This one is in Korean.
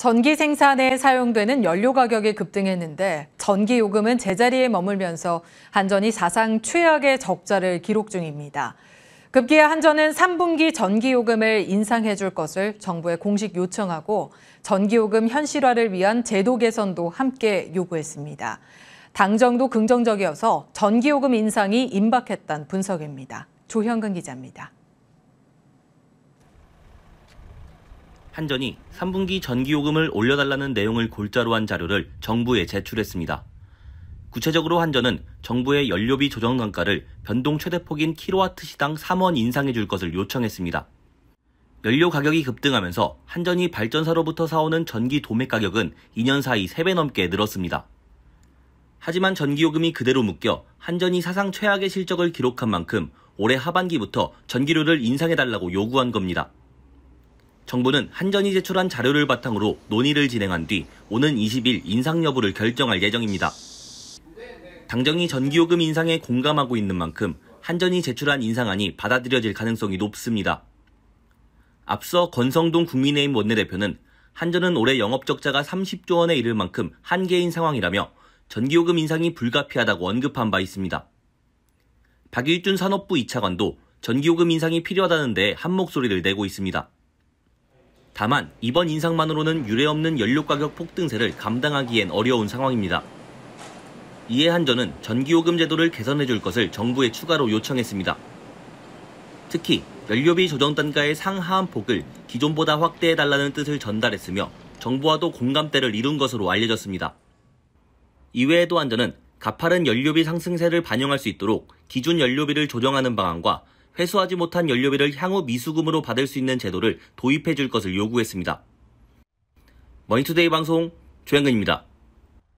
전기 생산에 사용되는 연료 가격이 급등했는데 전기 요금은 제자리에 머물면서 한전이 사상 최악의 적자를 기록 중입니다. 급기야 한전은 3분기 전기 요금을 인상해 줄 것을 정부에 공식 요청하고 전기 요금 현실화를 위한 제도 개선도 함께 요구했습니다. 당정도 긍정적이어서 전기 요금 인상이 임박했다는 분석입니다. 조현근 기자입니다. 한전이 3분기 전기요금을 올려달라는 내용을 골자로 한 자료를 정부에 제출했습니다. 구체적으로 한전은 정부의 연료비 조정 단가를 변동 최대폭인 킬로와트 시당 3원 인상해 줄 것을 요청했습니다. 연료 가격이 급등하면서 한전이 발전사로부터 사오는 전기 도매 가격은 2년 사이 3배 넘게 늘었습니다. 하지만 전기요금이 그대로 묶여 한전이 사상 최악의 실적을 기록한 만큼 올해 하반기부터 전기료를 인상해달라고 요구한 겁니다. 정부는 한전이 제출한 자료를 바탕으로 논의를 진행한 뒤 오는 20일 인상 여부를 결정할 예정입니다. 당정이 전기요금 인상에 공감하고 있는 만큼 한전이 제출한 인상안이 받아들여질 가능성이 높습니다. 앞서 권성동 국민의힘 원내대표는 한전은 올해 영업적자가 30조 원에 이를 만큼 한계인 상황이라며 전기요금 인상이 불가피하다고 언급한 바 있습니다. 박일준 산업부 2차관도 전기요금 인상이 필요하다는데 한 목소리를 내고 있습니다. 다만 이번 인상만으로는 유례없는 연료 가격 폭등세를 감당하기엔 어려운 상황입니다. 이에 한전은 전기요금 제도를 개선해 줄 것을 정부에 추가로 요청했습니다. 특히 연료비 조정 단가의 상하한 폭을 기존보다 확대해 달라는 뜻을 전달했으며 정부와도 공감대를 이룬 것으로 알려졌습니다. 이외에도 한전은 가파른 연료비 상승세를 반영할 수 있도록 기준 연료비를 조정하는 방안과 회수하지 못한 연료비를 향후 미수금으로 받을 수 있는 제도를 도입해 줄 것을 요구했습니다. 머니투데이 방송 조현근입니다.